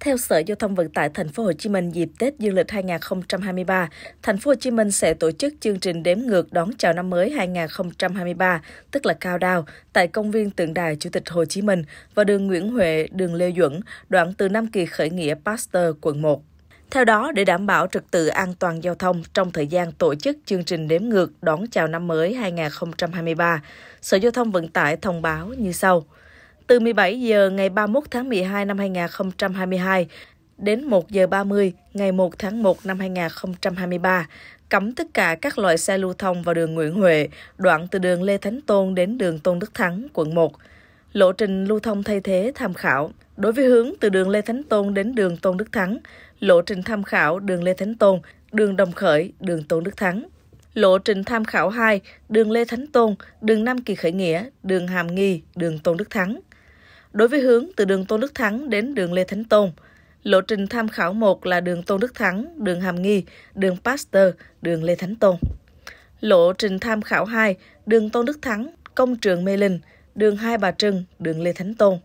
Theo Sở Giao thông Vận tải Thành phố Hồ Chí Minh dịp Tết Dương lịch 2023, Thành phố Hồ Chí Minh sẽ tổ chức chương trình đếm ngược đón chào năm mới 2023, tức là cao đao, tại công viên tượng đài Chủ tịch Hồ Chí Minh và đường Nguyễn Huệ, đường Lê Duẩn, đoạn từ Nam Kỳ khởi nghĩa Pasteur, quận 1. Theo đó, để đảm bảo trực tự an toàn giao thông trong thời gian tổ chức chương trình đếm ngược đón chào năm mới 2023, Sở Giao thông Vận tải thông báo như sau – từ 17 giờ ngày 31 tháng 12 năm 2022 đến 1 giờ 30 ngày 1 tháng 1 năm 2023, cấm tất cả các loại xe lưu thông vào đường Nguyễn Huệ, đoạn từ đường Lê Thánh Tôn đến đường Tôn Đức Thắng, quận 1. Lộ trình lưu thông thay thế tham khảo. Đối với hướng từ đường Lê Thánh Tôn đến đường Tôn Đức Thắng, lộ trình tham khảo đường Lê Thánh Tôn, đường Đồng Khởi, đường Tôn Đức Thắng. Lộ trình tham khảo 2, đường Lê Thánh Tôn, đường Nam Kỳ Khởi Nghĩa, đường Hàm Nghi, đường Tôn Đức Thắng đối với hướng từ đường Tôn Đức Thắng đến đường Lê Thánh Tôn. Lộ trình tham khảo một là đường Tôn Đức Thắng, đường Hàm Nghi, đường Pasteur, đường Lê Thánh Tôn. Lộ trình tham khảo 2, đường Tôn Đức Thắng, công trường Mê Linh, đường Hai Bà Trưng, đường Lê Thánh Tôn.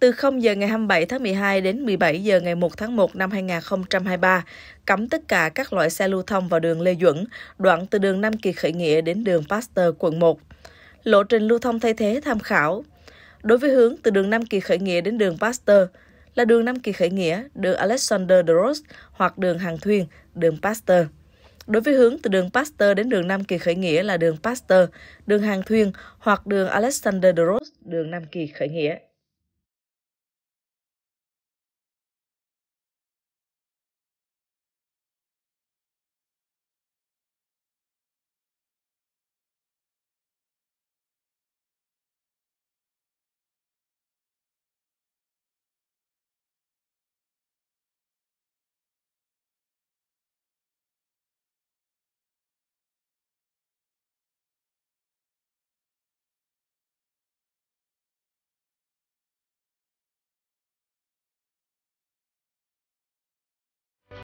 Từ 0 giờ ngày 27 tháng 12 đến 17 giờ ngày 1 tháng 1 năm 2023, cấm tất cả các loại xe lưu thông vào đường Lê Duẩn, đoạn từ đường Nam Kỳ Khởi Nghĩa đến đường Pasteur, quận 1. Lộ trình lưu thông thay thế tham khảo Đối với hướng từ đường Nam Kỳ Khởi Nghĩa đến đường Pasteur là đường Nam Kỳ Khởi Nghĩa, đường Alexander de Rose hoặc đường Hàng Thuyền, đường Pasteur. Đối với hướng từ đường Pasteur đến đường Nam Kỳ Khởi Nghĩa là đường Pasteur, đường Hàng Thuyền hoặc đường Alexander de Rose, đường Nam Kỳ Khởi Nghĩa.